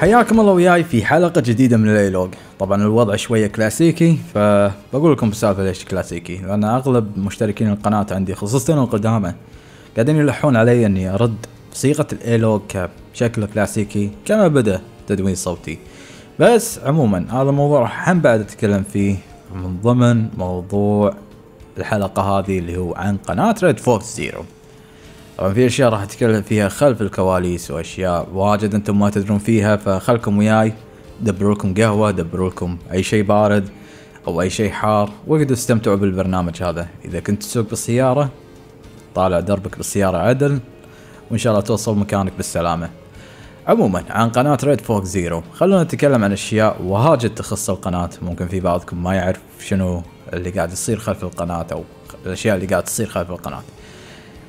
حياكم الله وياي في حلقة جديدة من الايلوج طبعا الوضع شوية كلاسيكي فبقول لكم بالسالفة ليش كلاسيكي لان اغلب مشتركين القناة عندي خصوصا القدامى قاعدين يلحون علي اني ارد صيغة الايلوج بشكل كلاسيكي كما بدا تدوين صوتي بس عموما هذا الموضوع هم بعد اتكلم فيه من ضمن موضوع الحلقة هذه اللي هو عن قناة ريد فوكس زيرو طبعا في اشياء راح اتكلم فيها خلف الكواليس واشياء واجد انتم ما تدرون فيها فخلكم وياي دبروا لكم قهوه دبروا لكم اي شيء بارد او اي شيء حار واقعدوا استمتعوا بالبرنامج هذا اذا كنت تسوق بالسياره طالع دربك بالسياره عدل وان شاء الله توصل مكانك بالسلامه عموما عن قناة ريد فوك زيرو خلونا نتكلم عن اشياء واجد تخص القناة ممكن في بعضكم ما يعرف شنو اللي قاعد يصير خلف القناة او الاشياء اللي قاعد تصير خلف القناة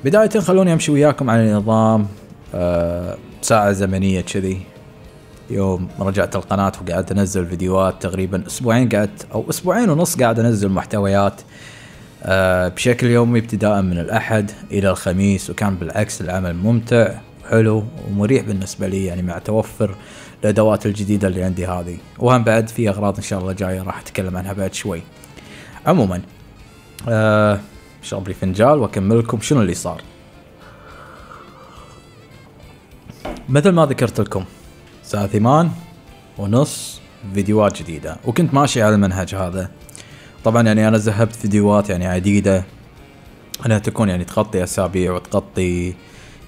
بداية خلوني امشي وياكم على نظام أه ساعة زمنية كذي يوم رجعت القناة وقعدت انزل فيديوهات تقريبا اسبوعين قعدت او اسبوعين ونص قاعد انزل محتويات أه بشكل يومي ابتداء من الاحد الى الخميس وكان بالعكس العمل ممتع حلو ومريح بالنسبه لي يعني مع توفر الادوات الجديده اللي عندي هذه وهم بعد في اغراض ان شاء الله جايه راح اتكلم عنها بعد شوي عموما آه اشرب لي فنجال واكمل لكم شنو اللي صار مثل ما ذكرت لكم الساعة ثمان ونص فيديوهات جديدة وكنت ماشي على المنهج هذا طبعا يعني انا ذهبت فيديوهات يعني عديدة انها تكون يعني تغطي اسابيع وتغطي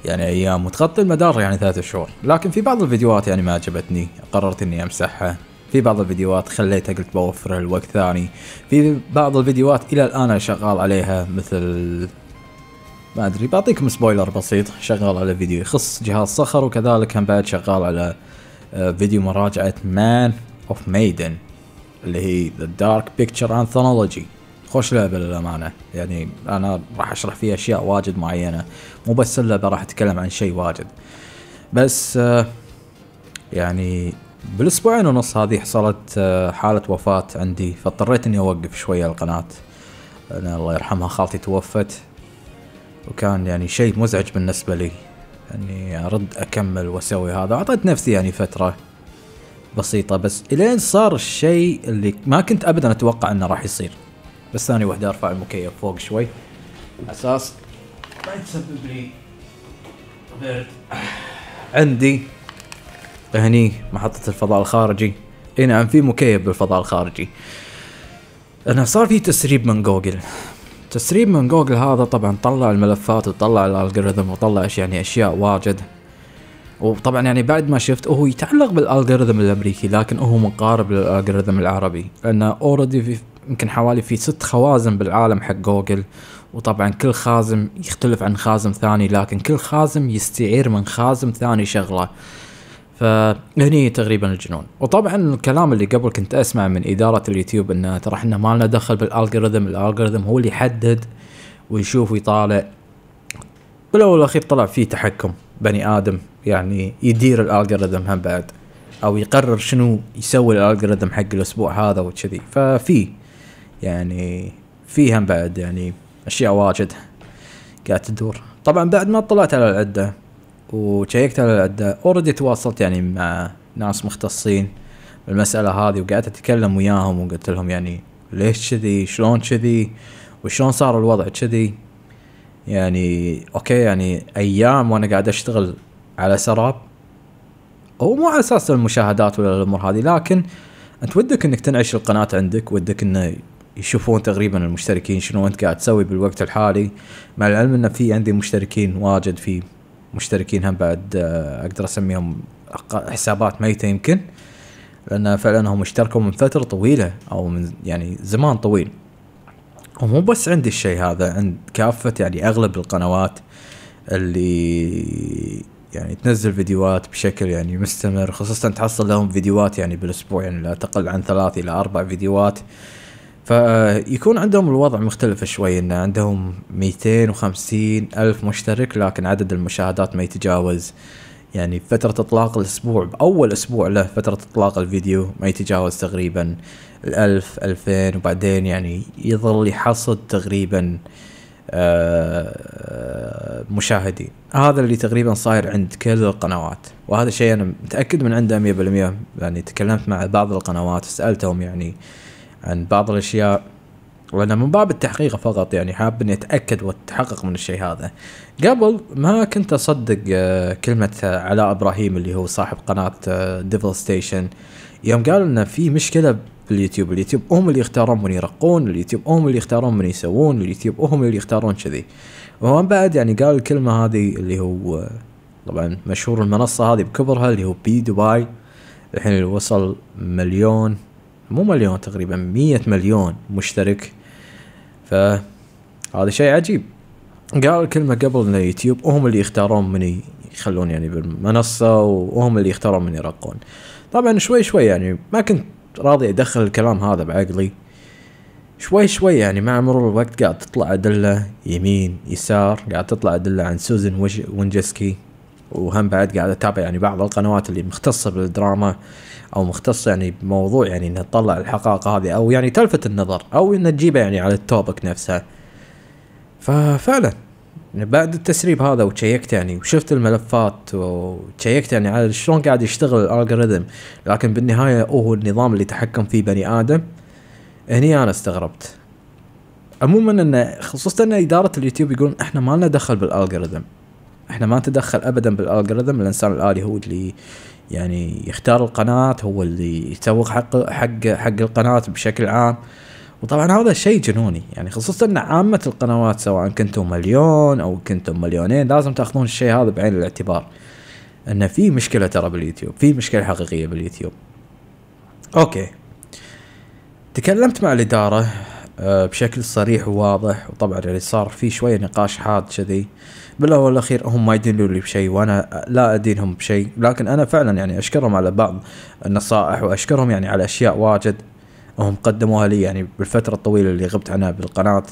يعني ايام وتغطي المدار يعني ثلاثة شهور لكن في بعض الفيديوهات يعني ما عجبتني قررت اني امسحها في بعض الفيديوهات خليتها قلت بوفر الوقت ثاني في بعض الفيديوهات الى الان انا شغال عليها مثل ما ادري بعطيكم سبويلر بسيط شغال على فيديو يخص جهاز صخر وكذلك كان بعد شغال على آه، فيديو مراجعة مان اوف ميدن اللي هي ذا دارك بيكتشر انثولوجي خوش لعبة للأمانة يعني أنا راح أشرح فيها أشياء واجد معينة مو بس اللعبة راح أتكلم عن شيء واجد بس آه، يعني بالاسبوعين ونص هذه حصلت آه، حالة وفاة عندي فاضطريت اني اوقف شوية القناة انا الله يرحمها خالتي توفت وكان يعني شيء مزعج بالنسبة لي اني يعني ارد اكمل واسوي هذا اعطيت نفسي يعني فترة بسيطة بس الين صار الشيء اللي ما كنت ابدا اتوقع انه راح يصير بس ثاني وحدة ارفع المكيف فوق شوي اساس ما يتسبب لي برد عندي هني محطة الفضاء الخارجي اي نعم في مكيف بالفضاء الخارجي انا صار في تسريب من جوجل تسريب من جوجل هذا طبعا طلع الملفات وطلع الالجوريثم وطلع يعني اشياء واجد وطبعا يعني بعد ما شفت هو يتعلق بالالجوريثم الامريكي لكن هو مقارب للالجوريثم العربي لانه اوريدي في يمكن حوالي في ست خوازم بالعالم حق جوجل وطبعا كل خازم يختلف عن خازم ثاني لكن كل خازم يستعير من خازم ثاني شغله فهني تقريبا الجنون وطبعا الكلام اللي قبل كنت اسمع من اداره اليوتيوب انه ترى احنا ما لنا دخل بالالجوريثم الالجوريثم هو اللي يحدد ويشوف ويطالع بالاول والاخير طلع فيه تحكم بني ادم يعني يدير الالجوريثم هم بعد او يقرر شنو يسوي الالجوريثم حق الاسبوع هذا وكذي ففي يعني في هم بعد يعني اشياء واجد قاعد تدور طبعا بعد ما اطلعت على العده وشيكت على الاداء اوريدي تواصلت يعني مع ناس مختصين بالمساله هذه وقعدت اتكلم وياهم وقلت لهم يعني ليش كذي شلون كذي وشلون صار الوضع كذي يعني اوكي يعني ايام وانا قاعد اشتغل على سراب هو مو على اساس المشاهدات ولا الامور هذه لكن انت ودك انك تنعش القناه عندك ودك انه يشوفون تقريبا المشتركين شنو انت قاعد تسوي بالوقت الحالي مع العلم انه في عندي مشتركين واجد في مشتركين هم بعد آه، اقدر اسميهم حسابات ميته يمكن لان فعلا هم اشتركوا من فتره طويله او من يعني زمان طويل ومو بس عندي الشيء هذا عند كافه يعني اغلب القنوات اللي يعني تنزل فيديوهات بشكل يعني مستمر خصوصا تحصل لهم فيديوهات يعني بالاسبوع يعني لا تقل عن ثلاث الى اربع فيديوهات فيكون عندهم الوضع مختلف شوي ان عندهم 250 الف مشترك لكن عدد المشاهدات ما يتجاوز يعني فترة اطلاق الاسبوع باول اسبوع له فترة اطلاق الفيديو ما يتجاوز تقريبا الالف الفين وبعدين يعني يظل يحصد تقريبا آه، مشاهدين هذا اللي تقريبا صاير عند كل القنوات وهذا شيء انا متاكد من عنده 100% يعني تكلمت مع بعض القنوات سالتهم يعني آه عن بعض الاشياء وانا من باب التحقيق فقط يعني حاب اني اتاكد واتحقق من الشيء هذا قبل ما كنت اصدق آه، كلمه آه، علاء ابراهيم اللي هو صاحب قناه ديفل آه، ستيشن يوم قال ان في مشكله باليوتيوب اليوتيوب هم اللي يختارون من يرقون اليوتيوب هم اللي يختارون من يسوون اليوتيوب هم اللي يختارون كذي ومن بعد يعني قال الكلمه هذه اللي هو طبعا مشهور المنصه هذه بكبرها اللي هو بي دبي الحين اللي وصل مليون مو مليون تقريبا مية مليون مشترك فهذا شيء عجيب قالوا الكلمة قبل ان اليوتيوب هم اللي يختارون من يخلون يعني بالمنصة وهم اللي يختارون من يرقون طبعا شوي شوي يعني ما كنت راضي ادخل الكلام هذا بعقلي شوي شوي يعني مع مرور الوقت قاعد تطلع أدلة يمين يسار قاعد تطلع أدلة عن سوزن ونجسكي وهم بعد قاعد أتابع يعني بعض القنوات اللي مختصة بالدراما او مختص يعني بموضوع يعني انها تطلع الحقائق هذه او يعني تلفت النظر او انها تجيبها يعني على التوبك نفسها ففعلا يعني بعد التسريب هذا وشيكت يعني وشفت الملفات وشيكت يعني على شلون قاعد يشتغل الالغوريثم لكن بالنهايه هو النظام اللي تحكم فيه بني ادم هني انا استغربت عموما انه خصوصا ان اداره اليوتيوب يقولون احنا ما لنا دخل بالالغوريثم احنا ما نتدخل ابدا بالالجوريثم الانسان الالي هو اللي يعني يختار القناه هو اللي يسوق حق حق حق القناه بشكل عام وطبعا هذا شيء جنوني يعني خصوصا ان عامه القنوات سواء كنتم مليون او كنتم مليونين لازم تاخذون الشيء هذا بعين الاعتبار ان في مشكله ترى باليوتيوب في مشكله حقيقيه باليوتيوب اوكي تكلمت مع الاداره آه، بشكل صريح وواضح وطبعا اللي يعني صار في شويه نقاش حاد كذي بالاول والاخير هم ما يدلوا لي بشيء وانا لا ادينهم بشيء لكن انا فعلا يعني اشكرهم على بعض النصائح واشكرهم يعني على اشياء واجد هم قدموها لي يعني بالفتره الطويله اللي غبت عنها بالقناه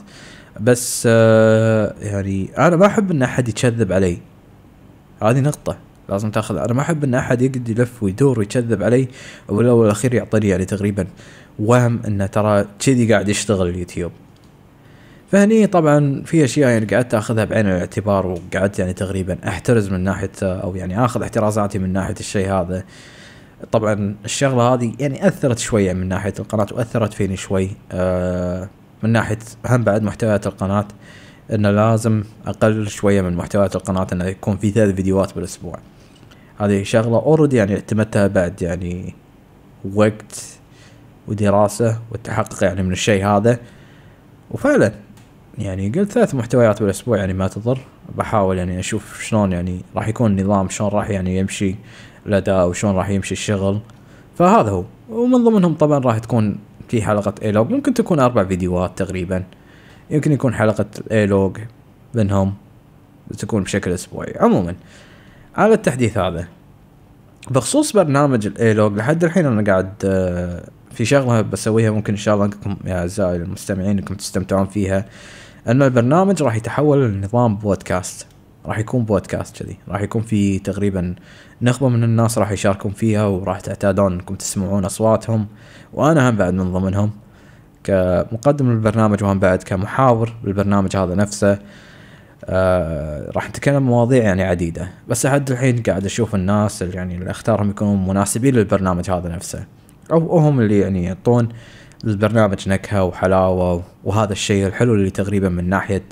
بس آه يعني انا ما احب ان احد يتشذب علي هذه نقطه لازم تاخذ انا ما احب ان احد يقعد يلف ويدور ويكذب علي والاول والاخير يعطيني يعني تقريبا وهم انه ترى كذي قاعد يشتغل اليوتيوب فهني طبعا في اشياء يعني قعدت اخذها بعين الاعتبار وقعدت يعني تقريبا احترز من ناحيه او يعني اخذ احترازاتي من ناحيه الشيء هذا طبعا الشغله هذه يعني اثرت شويه من ناحيه القناه واثرت فيني شوي أه من ناحيه هم بعد محتويات القناه انه لازم اقلل شويه من محتويات القناه انه يكون في ثلاث فيديوهات بالاسبوع هذه شغله اوريدي يعني اعتمدتها بعد يعني وقت ودراسه والتحقق يعني من الشيء هذا وفعلا يعني قلت ثلاث محتويات بالاسبوع يعني ما تضر بحاول يعني اشوف شلون يعني راح يكون النظام شلون راح يعني يمشي الاداء وشلون راح يمشي الشغل فهذا هو ومن ضمنهم طبعا راح تكون في حلقة ايلوج ممكن تكون اربع فيديوهات تقريبا يمكن يكون حلقة ايلوج منهم تكون بشكل اسبوعي عموما على التحديث هذا بخصوص برنامج الايلوج لحد الحين انا قاعد آه، في شغله بسويها ممكن ان شاء الله انكم يا اعزائي المستمعين انكم تستمتعون فيها ان البرنامج راح يتحول لنظام بودكاست راح يكون بودكاست كذي راح يكون في تقريبا نخبه من الناس راح يشاركون فيها وراح تعتادون انكم تسمعون اصواتهم وانا هم بعد من ضمنهم كمقدم للبرنامج وهم بعد كمحاور للبرنامج هذا نفسه آه راح نتكلم مواضيع يعني عديده بس لحد الحين قاعد اشوف الناس اللي يعني اللي اختارهم يكونوا مناسبين للبرنامج هذا نفسه او هم اللي يعني يعطون البرنامج نكهه وحلاوه وهذا الشيء الحلو اللي تقريبا من ناحيه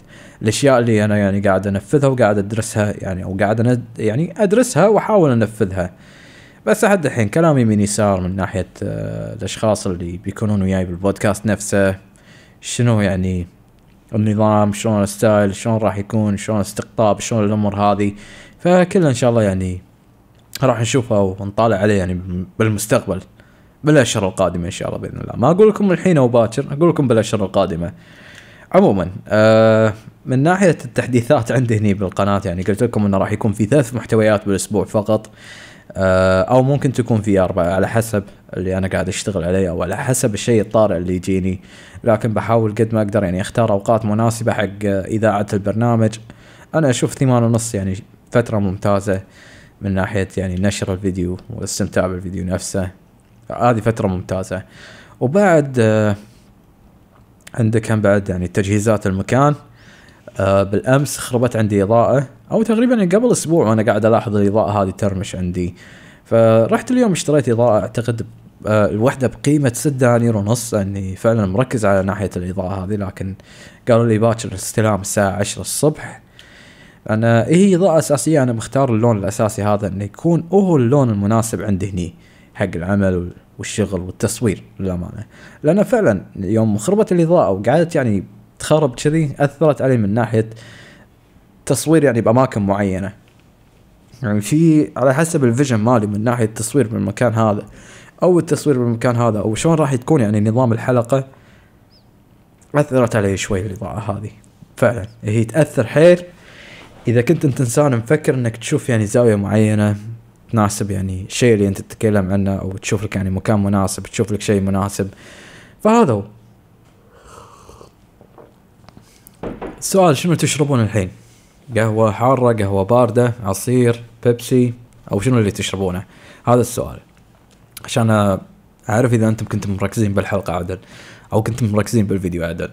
الاشياء اللي انا يعني قاعد انفذها وقاعد ادرسها يعني او قاعد أنا يعني ادرسها واحاول انفذها بس لحد الحين كلامي من يسار من ناحيه آه، الاشخاص اللي بيكونون وياي بالبودكاست نفسه شنو يعني النظام شلون الستايل شلون راح يكون شلون استقطاب شلون الامور هذه فكله ان شاء الله يعني راح نشوفه ونطالع عليه يعني بالمستقبل بالاشهر القادمه ان شاء الله باذن الله ما اقول لكم الحين او باكر اقول لكم بالاشهر القادمه عموما آه، من ناحيه التحديثات عندي هني بالقناه يعني قلت لكم انه راح يكون في ثلاث محتويات بالاسبوع فقط آه، او ممكن تكون في اربعه على حسب اللي انا قاعد اشتغل عليه او على حسب الشيء الطارئ اللي يجيني لكن بحاول قد ما اقدر يعني اختار اوقات مناسبه حق آه، اذاعه البرنامج انا اشوف ثمان ونص يعني فتره ممتازه من ناحيه يعني نشر الفيديو والاستمتاع بالفيديو نفسه هذه فتره ممتازه وبعد آه، عندك هم بعد يعني تجهيزات المكان آه، بالامس خربت عندي اضاءه او تقريبا قبل اسبوع وانا قاعد الاحظ الاضاءه هذه ترمش عندي فرحت اليوم اشتريت اضاءه اعتقد آه، الوحده بقيمه 6 دنانير ونص اني فعلا مركز على ناحيه الاضاءه هذه لكن قالوا لي باكر استلام الساعه 10 الصبح انا هي إيه اضاءه اساسيه انا مختار اللون الاساسي هذا انه يكون هو اللون المناسب عندي هني حق العمل والشغل والتصوير للامانه لان فعلا يوم خربت الاضاءه وقعدت يعني تخرب كذي اثرت علي من ناحيه تصوير يعني باماكن معينه يعني في على حسب الفيجن مالي من ناحيه التصوير بالمكان هذا او التصوير بالمكان هذا او شلون راح تكون يعني نظام الحلقه اثرت علي شوي الاضاءه هذه فعلا هي تاثر حيل اذا كنت انت انسان مفكر انك تشوف يعني زاويه معينه تناسب يعني الشيء اللي انت تتكلم عنه او تشوف لك يعني مكان مناسب تشوف لك شيء مناسب فهذا هو السؤال شنو تشربون الحين قهوة حارة قهوة باردة عصير بيبسي او شنو اللي تشربونه هذا السؤال عشان اعرف اذا انتم كنتم مركزين بالحلقة عدل او كنتم مركزين بالفيديو عدل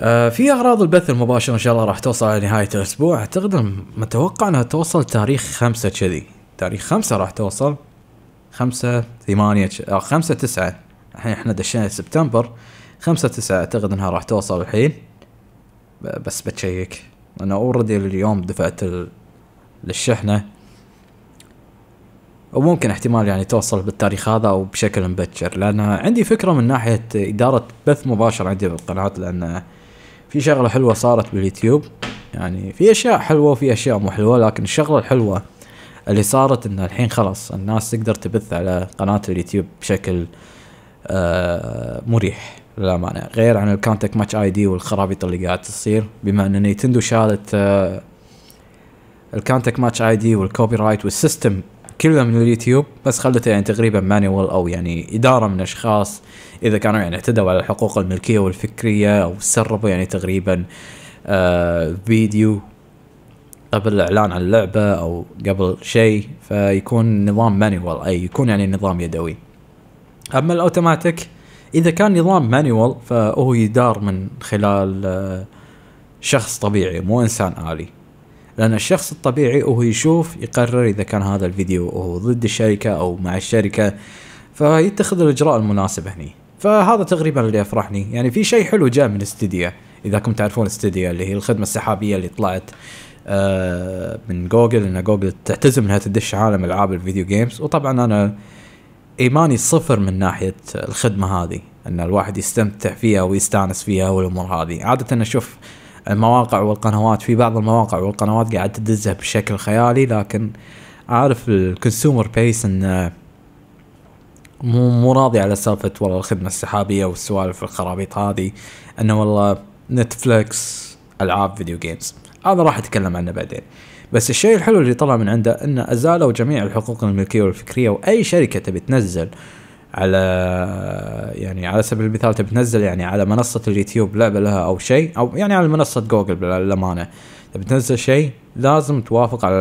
آه، في اغراض البث المباشر ان شاء الله راح توصل على نهايه الاسبوع اعتقد متوقع انها توصل تاريخ خمسة كذي تاريخ خمسة راح توصل خمسة ثمانية أو آه، خمسة تسعة الحين احنا دشينا سبتمبر خمسة تسعة اعتقد انها راح توصل الحين بس بتشيك انا اوريدي اليوم دفعت للشحنة وممكن احتمال يعني توصل بالتاريخ هذا او بشكل مبكر لان عندي فكرة من ناحية ادارة بث مباشر عندي بالقناة لان في شغله حلوه صارت باليوتيوب يعني في اشياء حلوه وفي اشياء مو حلوه لكن الشغله الحلوه اللي صارت ان الحين خلاص الناس تقدر تبث على قناه اليوتيوب بشكل آه مريح للامانه غير عن الكونتك ماتش اي دي والخرابيط اللي قاعد تصير بما ان نيتندو شالت آه الكونتاكت ماتش اي دي والكوبي رايت والسيستم كلها من اليوتيوب بس خلته يعني تقريبا مانيوال او يعني اداره من اشخاص اذا كانوا يعني اعتدوا على الحقوق الملكيه والفكريه او سربوا يعني تقريبا آه فيديو قبل الاعلان عن اللعبه او قبل شيء فيكون نظام مانيوال اي يكون يعني نظام يدوي اما الاوتوماتيك اذا كان نظام مانيوال فهو يدار من خلال آه شخص طبيعي مو انسان الي لأن الشخص الطبيعي وهو يشوف يقرر إذا كان هذا الفيديو هو ضد الشركة أو مع الشركة فيتخذ الإجراء المناسب هني فهذا تقريبا اللي أفرحني يعني في شيء حلو جاء من استديا إذا كنتم تعرفون استديا اللي هي الخدمة السحابية اللي طلعت آه، من جوجل ان جوجل تعتزم انها تدش عالم العاب الفيديو جيمز وطبعا انا ايماني صفر من ناحيه الخدمه هذه ان الواحد يستمتع فيها ويستانس فيها والامور هذه عاده اشوف المواقع والقنوات في بعض المواقع والقنوات قاعد تدزها بشكل خيالي لكن عارف الكونسيومر بيس انه مو مو راضي على سالفه والله الخدمه السحابيه والسوالف الخرابيط هذه انه والله نتفلكس العاب فيديو جيمز هذا راح اتكلم عنه بعدين بس الشيء الحلو اللي طلع من عنده انه ازالوا جميع الحقوق الملكيه والفكريه واي شركه تبي تنزل على يعني على سبيل المثال تبي تنزل يعني على منصه اليوتيوب لعبه لها او شيء او يعني على منصه جوجل للامانه تبي تنزل شيء لازم توافق على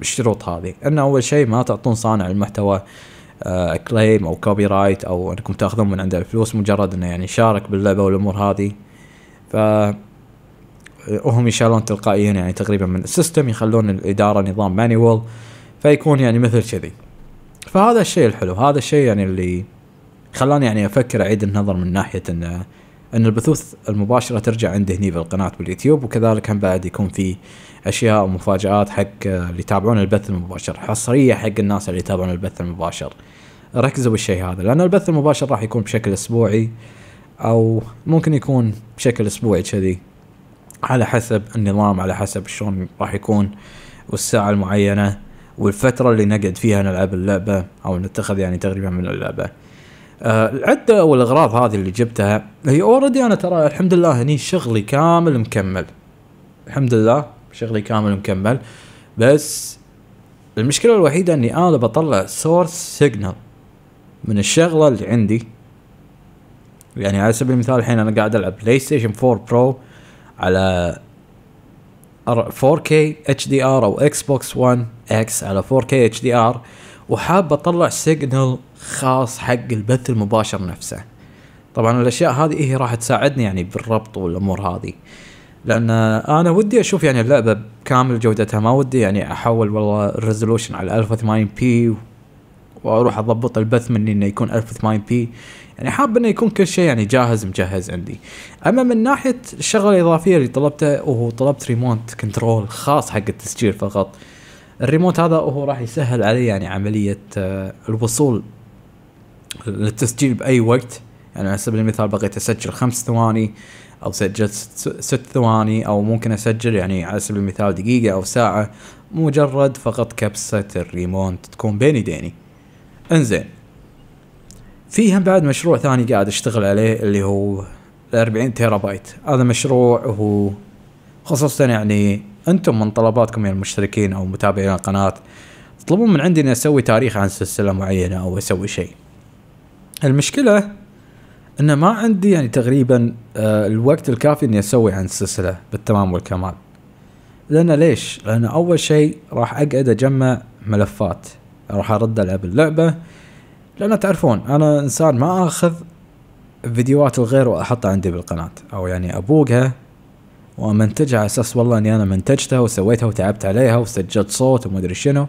الشروط هذه ان اول شيء ما تعطون صانع المحتوى كليم آه، او كوبي رايت او انكم تاخذون من عنده الفلوس مجرد انه يعني شارك باللعبه والامور هذه ف وهم يشالون تلقائيا يعني تقريبا من السيستم يخلون الاداره نظام مانيوال فيكون يعني مثل كذي فهذا الشيء الحلو هذا الشيء يعني اللي خلاني يعني افكر اعيد النظر من ناحيه ان ان البثوث المباشره ترجع عندي هني في القناه باليوتيوب وكذلك هم بعد يكون في اشياء ومفاجات حق اللي يتابعون البث المباشر حصريه حق الناس اللي يتابعون البث المباشر ركزوا بالشيء هذا لان البث المباشر راح يكون بشكل اسبوعي او ممكن يكون بشكل اسبوعي كذي على حسب النظام على حسب شلون راح يكون والساعه المعينه والفترة اللي نقعد فيها نلعب اللعبة أو نتخذ يعني تقريبا من اللعبة آه، العدة والأغراض هذه اللي جبتها هي اوريدي أنا ترى الحمد لله هني شغلي كامل مكمل الحمد لله شغلي كامل مكمل بس المشكلة الوحيدة اني انا بطلع سورس سيجنال من الشغلة اللي عندي يعني على سبيل المثال الحين انا قاعد العب بلاي ستيشن 4 برو على 4K HDR او اكس بوكس 1 اكس على 4K HDR وحاب اطلع سيجنال خاص حق البث المباشر نفسه طبعا الاشياء هذه هي راح تساعدني يعني بالربط والامور هذه لان انا ودي اشوف يعني اللعبه بكامل جودتها ما ودي يعني احول والله الريزولوشن على 1080 بي واروح اضبط البث مني انه يكون 1080 بي يعني حاب انه يكون كل شيء يعني جاهز مجهز عندي اما من ناحيه الشغله الاضافيه اللي طلبتها وهو طلبت ريموت كنترول خاص حق التسجيل فقط الريموت هذا هو راح يسهل علي يعني عمليه آه، الوصول للتسجيل باي وقت يعني على سبيل المثال بغيت اسجل خمس ثواني او سجلت ست ثواني او ممكن اسجل يعني على سبيل المثال دقيقه او ساعه مجرد فقط كبسه الريموت تكون بين يديني انزين فيها بعد مشروع ثاني قاعد اشتغل عليه اللي هو 40 تيرا بايت هذا مشروع هو خصوصا يعني انتم من طلباتكم يا يعني المشتركين او متابعين القناه تطلبون من عندي اني اسوي تاريخ عن سلسله معينه او اسوي شيء المشكله ان ما عندي يعني تقريبا آه، الوقت الكافي اني اسوي عن السلسله بالتمام والكمال لان ليش لان اول شيء راح اقعد اجمع ملفات راح ارد العب اللعبه لأن تعرفون أنا إنسان ما آخذ فيديوهات الغير وأحطها عندي بالقناة أو يعني أبوقها وأمنتجها على أساس والله إني أنا منتجتها وسويتها وتعبت عليها وسجلت صوت وما أدري شنو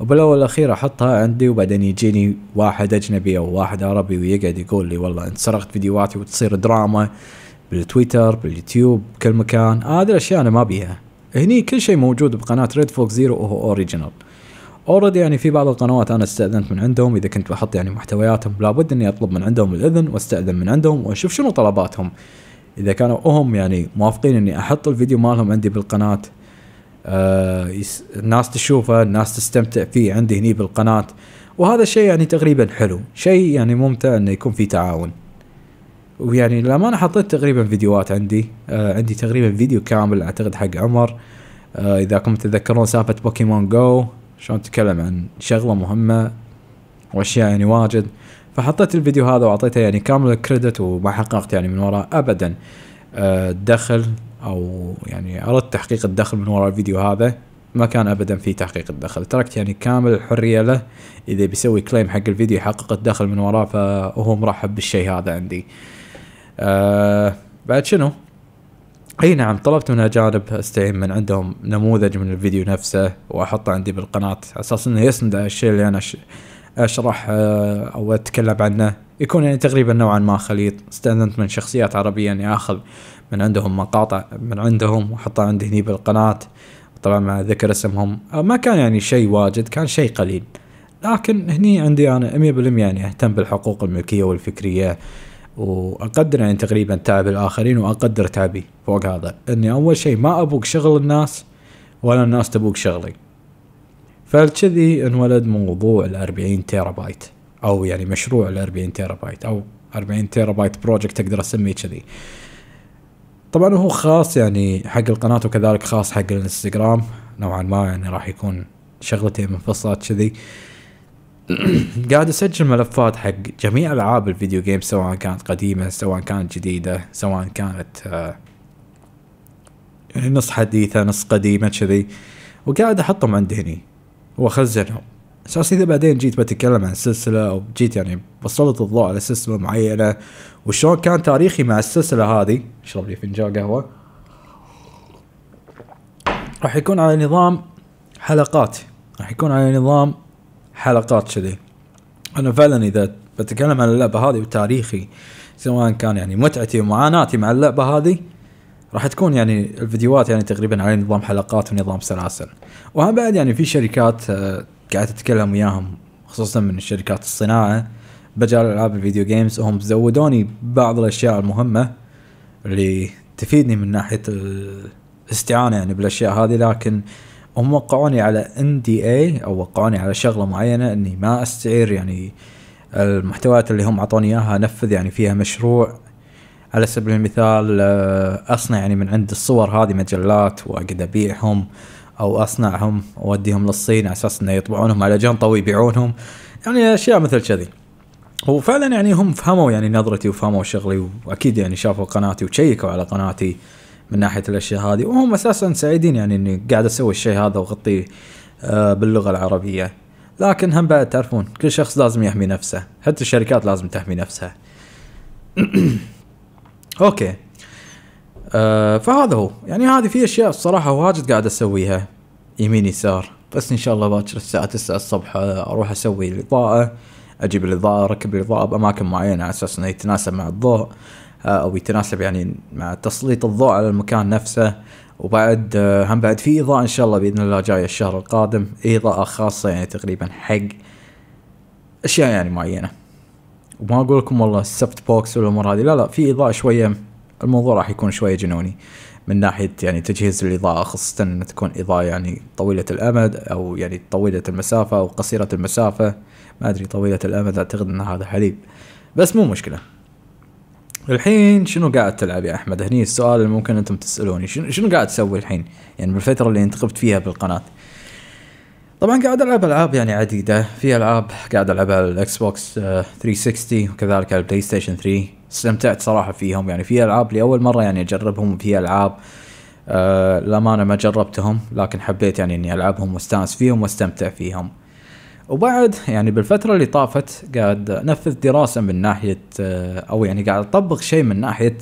وبالأول والأخير أحطها عندي وبعدين يجيني واحد أجنبي أو واحد عربي ويقعد يقول لي والله أنت سرقت فيديوهاتي وتصير دراما بالتويتر باليوتيوب بكل مكان هذه آه الأشياء أنا ما بيها هني كل شيء موجود بقناة ريد فوكس زيرو وهو أوريجينال اوريدي يعني في بعض القنوات انا استاذنت من عندهم اذا كنت بحط يعني محتوياتهم لابد اني اطلب من عندهم الاذن واستاذن من عندهم واشوف شنو طلباتهم اذا كانوا هم يعني موافقين اني احط الفيديو مالهم عندي بالقناه آه يس... الناس تشوفه الناس تستمتع فيه عندي هني بالقناه وهذا الشيء يعني تقريبا حلو شيء يعني ممتع انه يكون في تعاون ويعني لما انا حطيت تقريبا فيديوهات عندي آه عندي تقريبا فيديو كامل اعتقد حق عمر آه اذا كنت تتذكرون سالفه بوكيمون جو شلون تتكلم عن شغله مهمه واشياء يعني واجد فحطيت الفيديو هذا واعطيته يعني كامل الكريدت وما حققت يعني من وراء ابدا آه، دخل او يعني اردت تحقيق الدخل من وراء الفيديو هذا ما كان ابدا في تحقيق الدخل تركت يعني كامل الحريه له اذا بيسوي كليم حق الفيديو يحقق الدخل من وراه فهو مرحب بالشيء هذا عندي أه بعد شنو اي نعم طلبت من اجانب استعين من عندهم نموذج من الفيديو نفسه واحطه عندي بالقناه على اساس انه يسند الشيء اللي انا اشرح آه، او اتكلم عنه يكون يعني تقريبا نوعا ما خليط استأذنت من شخصيات عربية اني يعني اخذ من عندهم مقاطع من عندهم واحطها عندي هني بالقناة طبعا مع ذكر اسمهم آه، ما كان يعني شيء واجد كان شيء قليل لكن هني عندي انا 100% يعني اهتم بالحقوق الملكية والفكرية واقدر يعني تقريبا تعب الاخرين واقدر تعبي فوق هذا اني اول شيء ما ابوك شغل الناس ولا الناس تبوك شغلي فالكذي انولد موضوع الأربعين تيرا بايت او يعني مشروع الأربعين تيرا بايت او 40 تيرا بايت بروجكت اقدر اسميه كذي طبعا هو خاص يعني حق القناة وكذلك خاص حق الانستغرام نوعا ما يعني راح يكون شغلتين منفصلات كذي آه قاعد اسجل ملفات حق جميع العاب الفيديو جيم سواء كانت قديمه سواء كانت جديده سواء كانت آه يعني نص حديثه نص قديمه كذي وقاعد احطهم عندي هني واخزنهم اساس اذا بعدين جيت بتكلم عن السلسله او جيت يعني بسلط الضوء على سلسله معينه وشلون كان تاريخي مع السلسله هذه اشرب لي فنجان قهوه راح يكون على نظام حلقات راح يكون على نظام حلقات كذي انا فعلا اذا بتكلم عن اللعبه هذه وتاريخي سواء كان يعني متعتي ومعاناتي مع اللعبه هذه راح تكون يعني الفيديوهات يعني تقريبا على نظام حلقات ونظام سلاسل وهم بعد يعني في شركات آه، قاعد تتكلم وياهم خصوصا من شركات الصناعه بجال العاب الفيديو جيمز وهم زودوني بعض الاشياء المهمه اللي تفيدني من ناحيه الاستعانه يعني بالاشياء هذه لكن هم وقعوني على ان دي اي او وقعوني على شغله معينه اني ما استعير يعني المحتويات اللي هم اعطوني اياها انفذ يعني فيها مشروع على سبيل المثال آه، اصنع يعني من عند الصور هذه مجلات واقعد ابيعهم او اصنعهم اوديهم للصين على اساس انه يطبعونهم على جنطه ويبيعونهم يعني اشياء مثل كذي وفعلا يعني هم فهموا يعني نظرتي وفهموا شغلي واكيد يعني شافوا قناتي وشيكوا على قناتي من ناحيه الاشياء هذه وهم اساسا سعيدين يعني اني قاعد اسوي الشيء هذا واغطيه آه، باللغه العربيه لكن هم بعد تعرفون كل شخص لازم يحمي نفسه حتى الشركات لازم تحمي نفسها اوكي أه فهذا هو يعني هذه في اشياء الصراحه واجد قاعد اسويها يمين يسار بس ان شاء الله باكر الساعه 9 الصبح آه، اروح اسوي الاضاءه اجيب الاضاءه اركب الاضاءه باماكن معينه على اساس انه يتناسب مع الضوء آه، او يتناسب يعني مع تسليط الضوء على المكان نفسه وبعد آه، هم بعد في اضاءه ان شاء الله باذن الله جايه الشهر القادم اضاءه خاصه يعني تقريبا حق اشياء يعني معينه وما اقول لكم والله السبت بوكس والامور هذه لا لا في اضاءه شويه الموضوع راح يكون شويه جنوني من ناحيه يعني تجهيز الاضاءه خاصه ان تكون اضاءه يعني طويله الامد او يعني طويله المسافه او قصيره المسافه ما ادري طويله الامد اعتقد ان هذا حليب بس مو مشكله الحين شنو قاعد تلعب يا احمد؟ هني السؤال اللي ممكن انتم تسالوني شنو شنو قاعد تسوي الحين؟ يعني بالفتره اللي انت غبت فيها بالقناه. طبعا قاعد العب العاب يعني عديده، في العاب قاعد العبها على الاكس بوكس 360 آه، وكذلك على البلاي ستيشن 3 استمتعت صراحه فيهم يعني في العاب لاول مره يعني اجربهم وفي العاب آه، للامانه ما جربتهم لكن حبيت يعني اني العبهم واستانس فيهم واستمتع فيهم. وبعد يعني بالفتره اللي طافت قاعد انفذ دراسه من ناحيه آه، او يعني قاعد اطبق شيء من ناحيه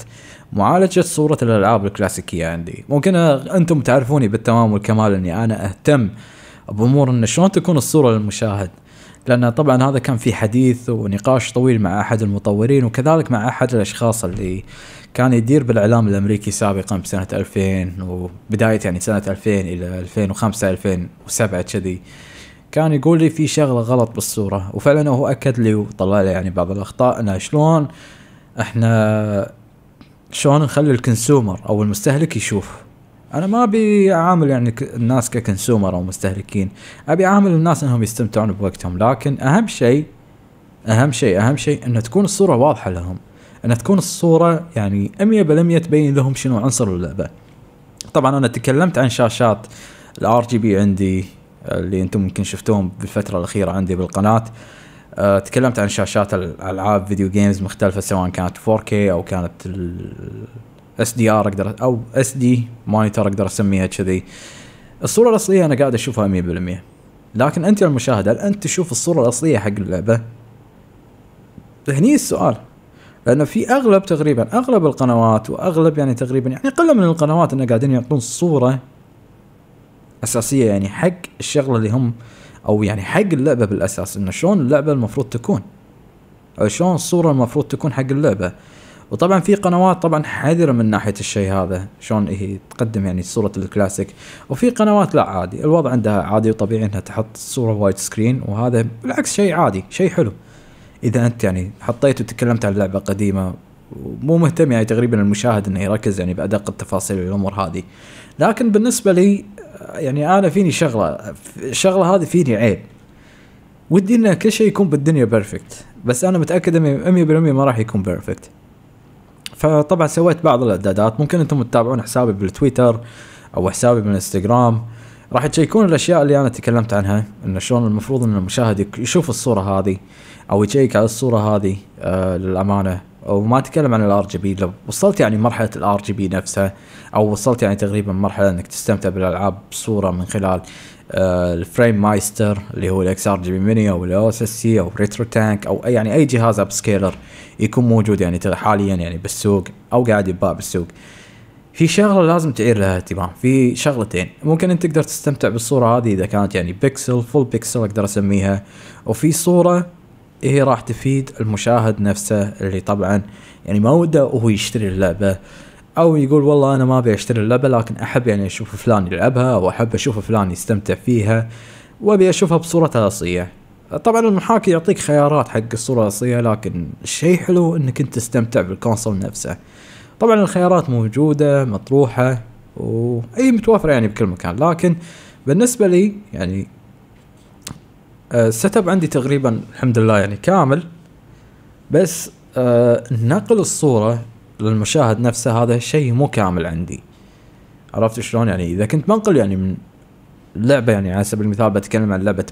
معالجه صوره الالعاب الكلاسيكيه عندي ممكن انتم تعرفوني بالتمام والكمال اني انا اهتم بامور ان شلون تكون الصوره للمشاهد لان طبعا هذا كان في حديث ونقاش طويل مع احد المطورين وكذلك مع احد الاشخاص اللي كان يدير بالاعلام الامريكي سابقا بسنه 2000 وبدايه يعني سنه 2000 الى 2005 2007 كذي كان يقول لي في شغله غلط بالصوره وفعلا هو اكد لي وطلع لي يعني بعض الاخطاء انه شلون احنا شلون نخلي الكونسيومر او المستهلك يشوف انا ما ابي اعامل يعني الناس ككونسيومر او مستهلكين ابي اعامل الناس انهم يستمتعون بوقتهم لكن اهم شيء اهم شيء اهم شيء ان تكون الصوره واضحه لهم ان تكون الصوره يعني 100% تبين لهم شنو عنصر اللعبه طبعا انا تكلمت عن شاشات الار جي بي عندي اللي انتم ممكن شفتوهم بالفتره الاخيره عندي بالقناه آه، تكلمت عن شاشات الالعاب فيديو جيمز مختلفه سواء كانت 4K او كانت اس دي ار اقدر او اس دي مونيتور اقدر اسميها كذي الصوره الاصليه انا قاعد اشوفها 100% لكن انت المشاهد هل انت تشوف الصوره الاصليه حق اللعبه؟ هني السؤال لانه في اغلب تقريبا اغلب القنوات واغلب يعني تقريبا يعني قله من القنوات انه قاعدين يعطون صوره اساسيه يعني حق الشغله اللي هم او يعني حق اللعبه بالاساس انه شلون اللعبه المفروض تكون او شلون الصوره المفروض تكون حق اللعبه وطبعا في قنوات طبعا حذره من ناحيه الشيء هذا شلون هي تقدم يعني صوره الكلاسيك وفي قنوات لا عادي الوضع عندها عادي وطبيعي انها تحط صوره وايد سكرين وهذا بالعكس شيء عادي شيء حلو اذا انت يعني حطيت وتكلمت عن لعبه قديمه ومو مهتم يعني تقريبا المشاهد انه يركز يعني بادق التفاصيل والامور هذه لكن بالنسبه لي يعني انا فيني شغله الشغله هذه فيني عيب ودي ان كل شيء يكون بالدنيا بيرفكت بس انا متاكد 100% ما راح يكون بيرفكت فطبعا سويت بعض الاعدادات ممكن انتم تتابعون حسابي بالتويتر او حسابي بالانستغرام راح تشيكون الاشياء اللي انا تكلمت عنها انه شلون المفروض ان المشاهد يشوف الصوره هذه او يشيك على الصوره هذه آه للامانه وما اتكلم عن الار جي بي لو وصلت يعني مرحله الار جي بي نفسها او وصلت يعني تقريبا مرحله انك تستمتع بالالعاب بصوره من خلال آه، الفريم مايستر اللي هو الاكس ار جي بي ميني او الاو اس اس سي او ريترو تانك او اي يعني اي جهاز اب سكيلر يكون موجود يعني حاليا يعني بالسوق او قاعد يباع بالسوق في شغله لازم تعير لها اهتمام في شغلتين ممكن انت تقدر تستمتع بالصوره هذه اذا كانت يعني بيكسل فول بيكسل اقدر اسميها وفي صوره هي إيه راح تفيد المشاهد نفسه اللي طبعا يعني ما وده وهو يشتري اللعبه او يقول والله انا ما ابي اشتري اللعبه لكن احب يعني اشوف فلان يلعبها او احب اشوف فلان يستمتع فيها وابي اشوفها بصوره اصية طبعا المحاكي يعطيك خيارات حق الصوره الاصليه لكن الشيء حلو انك انت تستمتع بالكونسول نفسه طبعا الخيارات موجوده مطروحه واي متوفره يعني بكل مكان لكن بالنسبه لي يعني السيت آه، اب عندي تقريبا الحمد لله يعني كامل بس آه، نقل الصوره للمشاهد نفسه هذا شيء مو كامل عندي عرفت شلون يعني اذا كنت بنقل يعني من لعبه يعني على سبيل المثال بتكلم عن لعبه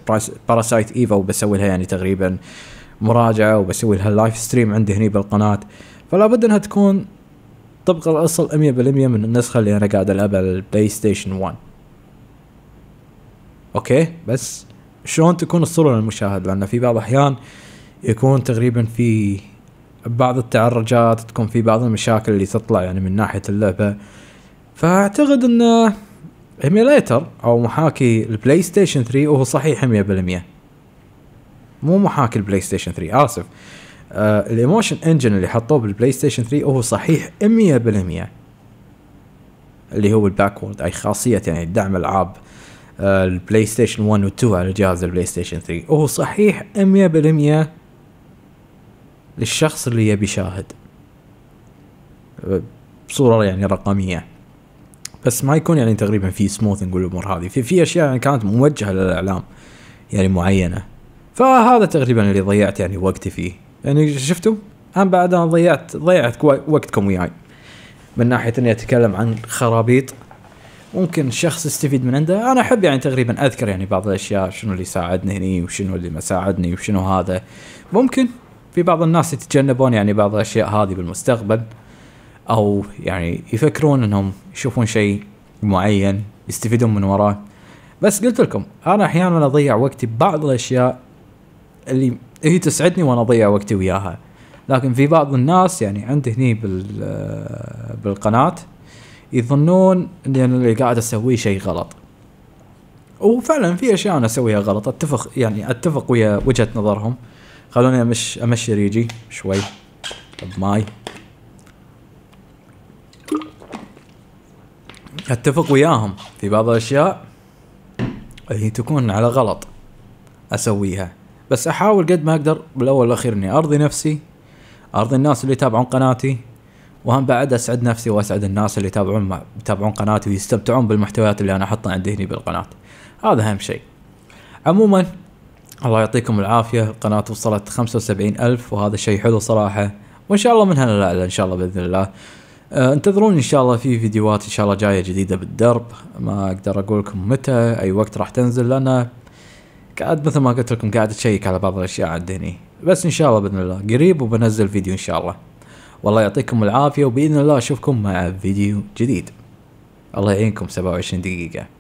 باراسايت ايفا وبسوي لها يعني تقريبا مراجعه وبسوي لها لايف ستريم عندي هني بالقناه فلا بد انها تكون طبق الاصل 100% من النسخه اللي انا قاعد العبها على البلاي ستيشن 1 اوكي بس شلون تكون الصوره للمشاهد لان في بعض الاحيان يكون تقريبا في بعض التعرجات تكون في بعض المشاكل اللي تطلع يعني من ناحيه اللعبه فاعتقد ان ايميليتر او محاكي البلاي ستيشن 3 وهو صحيح 100% مو محاكي البلاي ستيشن 3 اسف آه، الايموشن انجن اللي حطوه بالبلاي ستيشن 3 وهو صحيح 100% اللي هو الباكورد اي خاصيه يعني دعم العاب آه، البلاي ستيشن 1 و 2 على جهاز البلاي ستيشن 3 وهو صحيح 100% للشخص اللي يبي يشاهد بصوره يعني رقميه بس ما يكون يعني تقريبا في سموثنج والامور هذه في في اشياء يعني كانت موجهه للاعلام يعني معينه فهذا تقريبا اللي ضيعت يعني وقتي فيه يعني شفتوا انا بعد انا ضيعت ضيعت وقتكم وياي من ناحيه اني اتكلم عن خرابيط ممكن الشخص يستفيد من عنده انا احب يعني تقريبا اذكر يعني بعض الاشياء شنو اللي ساعدني هني وشنو اللي ما ساعدني وشنو هذا ممكن في بعض الناس يتجنبون يعني بعض الاشياء هذه بالمستقبل او يعني يفكرون انهم يشوفون شيء معين يستفيدون من وراه بس قلت لكم انا احيانا اضيع وقتي ببعض الاشياء اللي هي تسعدني وانا اضيع وقتي وياها لكن في بعض الناس يعني عندي هني بالقناه يظنون اني انا اللي قاعد اسويه شيء غلط وفعلا في اشياء انا اسويها غلط اتفق يعني اتفق ويا وجهه نظرهم خلوني امش امشي ريجي شوي بماي اتفق وياهم في بعض الاشياء هي تكون على غلط اسويها بس احاول قد ما اقدر بالاول والاخير اني ارضي نفسي ارضي الناس اللي يتابعون قناتي وهم بعد اسعد نفسي واسعد الناس اللي يتابعون مع... يتابعون قناتي ويستمتعون بالمحتويات اللي انا احطها عندي هنا بالقناه هذا اهم شيء عموما الله يعطيكم العافيه القناه وصلت 75 الف وهذا شيء حلو صراحه وان شاء الله من هنا لا, ان شاء الله باذن الله آه، انتظروني ان شاء الله في فيديوهات ان شاء الله جايه جديده بالدرب ما اقدر اقول لكم متى اي وقت راح تنزل لان قاعد مثل ما قلت لكم قاعد اشيك على بعض الاشياء عندي بس ان شاء الله باذن الله قريب وبنزل فيديو ان شاء الله والله يعطيكم العافية وبإذن الله أشوفكم مع فيديو جديد الله يعينكم 27 دقيقة